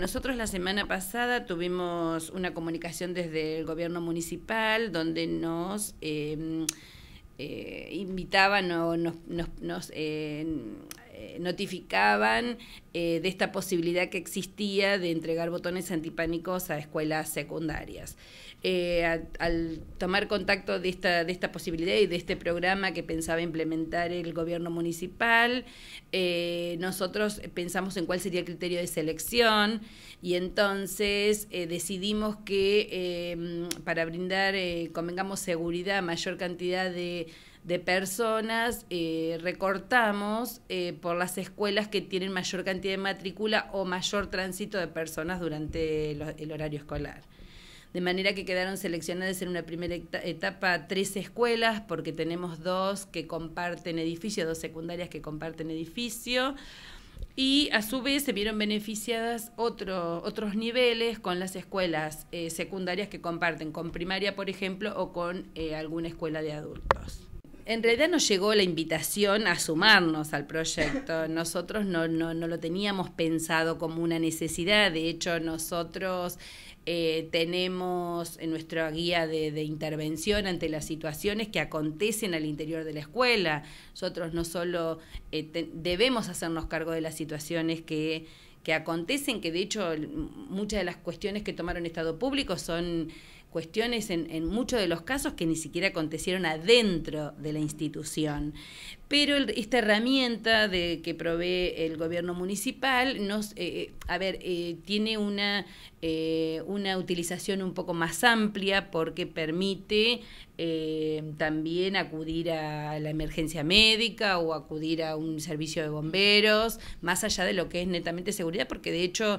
Nosotros la semana pasada tuvimos una comunicación desde el gobierno municipal donde nos em, eh, invitaban o nos, nos, eh, eh, notificaban eh, de esta posibilidad que existía de entregar botones antipánicos a escuelas secundarias. Eh, al tomar contacto de esta, de esta posibilidad y de este programa que pensaba implementar el gobierno municipal, nosotros pensamos en cuál sería el criterio de selección y entonces decidimos que para brindar, convengamos, seguridad a mayor cantidad de de personas eh, recortamos eh, por las escuelas que tienen mayor cantidad de matrícula o mayor tránsito de personas durante el, horario escolar. De manera que quedaron seleccionadas en una primera etapa tres escuelas, porque tenemos dos que comparten edificio, dos secundarias que comparten edificio. Y a su vez se vieron beneficiadas otros niveles con las escuelas eh, secundarias que comparten con primaria, por ejemplo, o con alguna escuela de adultos. En realidad nos llegó la invitación a sumarnos al proyecto. Nosotros no, no, no lo teníamos pensado como una necesidad. De hecho, nosotros eh, tenemos en nuestra guía de, intervención ante las situaciones que acontecen al interior de la escuela. Nosotros no solo eh, debemos hacernos cargo de las situaciones que, que acontecen, que de hecho muchas de las cuestiones que tomaron Estado público son cuestiones en, muchos de los casos que ni siquiera acontecieron adentro de la institución. Pero esta herramienta de, que provee el gobierno municipal nos, eh, eh, a ver, eh, tiene una, una utilización un poco más amplia porque permite también acudir a la emergencia médica o acudir a un servicio de bomberos, más allá de lo que es netamente seguridad, porque de hecho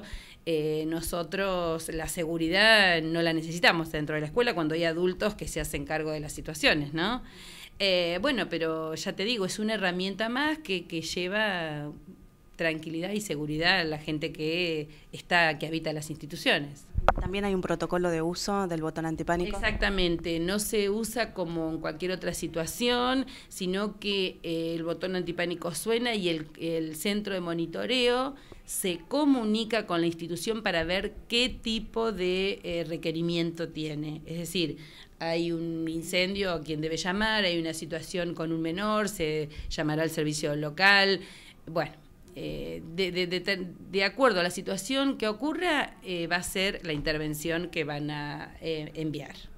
nosotros la seguridad no la necesitamos en dentro de la escuela cuando hay adultos que se hacen cargo de las situaciones, ¿no? Eh, bueno, pero ya te digo, es una herramienta más que, que lleva tranquilidad y seguridad a la gente que está, que habita las instituciones. También hay un protocolo de uso del botón antipánico. Exactamente, no se usa como en cualquier otra situación, sino que eh, el botón antipánico suena y el, centro de monitoreo se comunica con la institución para ver qué tipo de eh, requerimiento tiene. Es decir, hay un incendio a quien debe llamar, hay una situación con un menor, se llamará al servicio local. Bueno, eh, de, acuerdo a la situación que ocurra, eh, va a ser la intervención que van a eh, enviar.